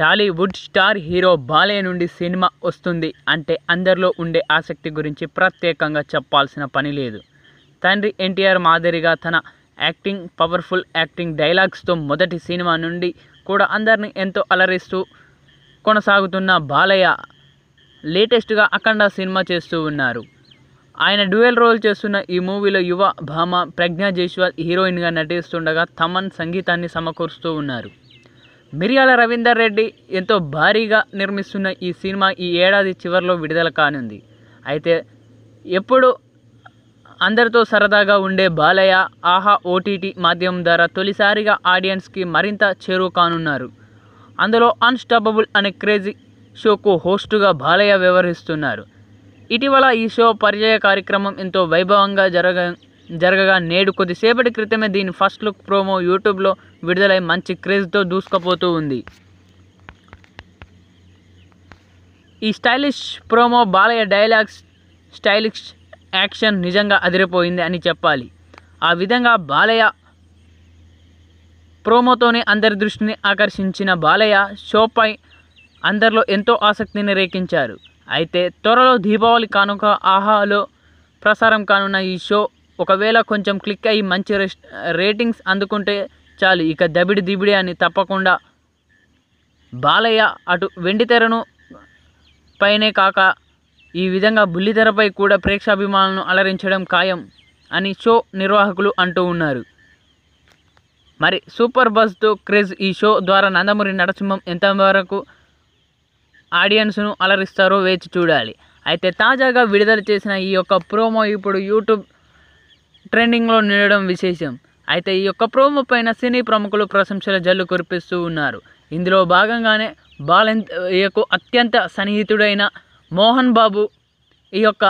Tollywood star hero Balayya నుండి cinema వస్తుంది అంటే అందరిలో ఉండే ఆసక్తి గురించి ప్రత్యేకంగా చెప్పాల్సిన పని లేదు తండ్రి ఎన్టీఆర్ మాదిరిగా తన యాక్టింగ్ పవర్ఫుల్ యాక్టింగ్ డైలాగ్స్తో మొదటి సినిమా నుండి కూడా అందరిని ఎంతో అలరిస్తూ కొనసాగుతున్న బాలయ్య లేటెస్ట్గా అఖండ సినిమా చేస్తూ ఉన్నారు ఆయన డ్యూయల్ రోల్ చేస్తున్న ఈ మూవీలో యువ భామ ప్రజ్ఞా జైస్వాల్ హీరోయిన్గా నటిస్తుండగా తమన్ సంగీతాన్ని సమకూరుస్తూ ఉన్నారు మిరియాల రవీందర్ రెడ్డి ఎంతో భారీగా నిర్మిస్తున్న ఈ సినిమా ఈ ఏడాది చివరిలో విడుదల కానుంది అయితే ఎప్పుడు అందరితో సరదాగా ఉండే బాలయ్య ఆహా ఓటీటీ మాధ్యమం ద్వారా తొలిసారిగా ఆడియన్స్కి మరింత చేరువ కానున్నారు అందులో అన్స్టాపబుల్ అనే క్రేజీ షోకు హోస్టుగా బాలయ్య వ్యవహరిస్తున్నారు ఇటీవల ఈ షో పరిచయ కార్యక్రమం ఎంతో వైభవంగా జరగ జరగగా నేడు కొద్దిసేపటి క్రితమే దీని ఫస్ట్ లుక్ ప్రోమో యూట్యూబ్లో విడుదలై మంచి క్రేజ్తో దూసుకుపోతూ ఉంది ఈ stylish promo Balayya dialogues stylish action నిజంగా అదిరిపోయింది అని చెప్పాలి ఆ విధంగా బాలయ్య ప్రోమోతోనే అందరి దృష్టిని ఆకర్షించిన బాలయ్య షోపై అందరిలో ఎంతో ఆసక్తిని రేకించారు అయితే త్వరలో దీపావళి కానుక ఆహాలో ప్రసారం కానున్న ఈ షో ఒకవేళ కొంచెం క్లిక్ అయ్యి మంచి రేటింగ్స్ అందుకుంటే చాలు ఇక దబిడి దిబిడి అని తప్పకుండా బాలయ్య అటు వెండితెరను పైనే కాక ఈ విధంగా బుల్లితెరపై కూడా ప్రేక్షాభిమానులను అలరించడం ఖాయం అని షో నిర్వాహకులు అంటూ ఉన్నారు మరి సూపర్ బస్తో క్రేజ్ ఈ షో ద్వారా నందమూరి నరసింహం ఎంతవరకు ఆడియన్స్ను అలరిస్తారో వేచి చూడాలి అయితే తాజాగా విడుదల చేసిన ఈ యొక్క ప్రోమో ఇప్పుడు యూట్యూబ్ ట్రెండింగ్లో నిలడం విశేషం అయితే ఈ యొక్క ప్రోమో పైన సినీ ప్రముఖులు ప్రశంసల జల్లు కురిపిస్తూ ఉన్నారు ఇందులో భాగంగానే యొక్క అత్యంత సన్నిహితుడైన మోహన్ బాబు ఈ యొక్క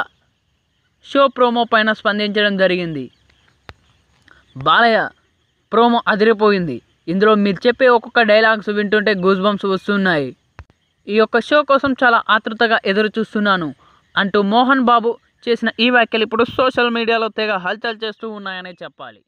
షో ప్రోమో పైన స్పందించడం జరిగింది బాలయ్య ప్రోమో అదిరిపోయింది ఇందులో మీరు చెప్పే ఒక్కొక్క డైలాగ్స్ వింటుంటే గూజ్ బంప్స్ వస్తున్నాయి ఈ యొక్క షో కోసం చాలా ఆతృతగా ఎదురు చూస్తున్నాను అంటూ మోహన్ బాబు చేసిన ఈ వ్యాఖ్యలు ఇప్పుడు సోషల్ మీడియాలో తెగ హల్చల్ చేస్తూ ఉన్నాయనే చెప్పాలి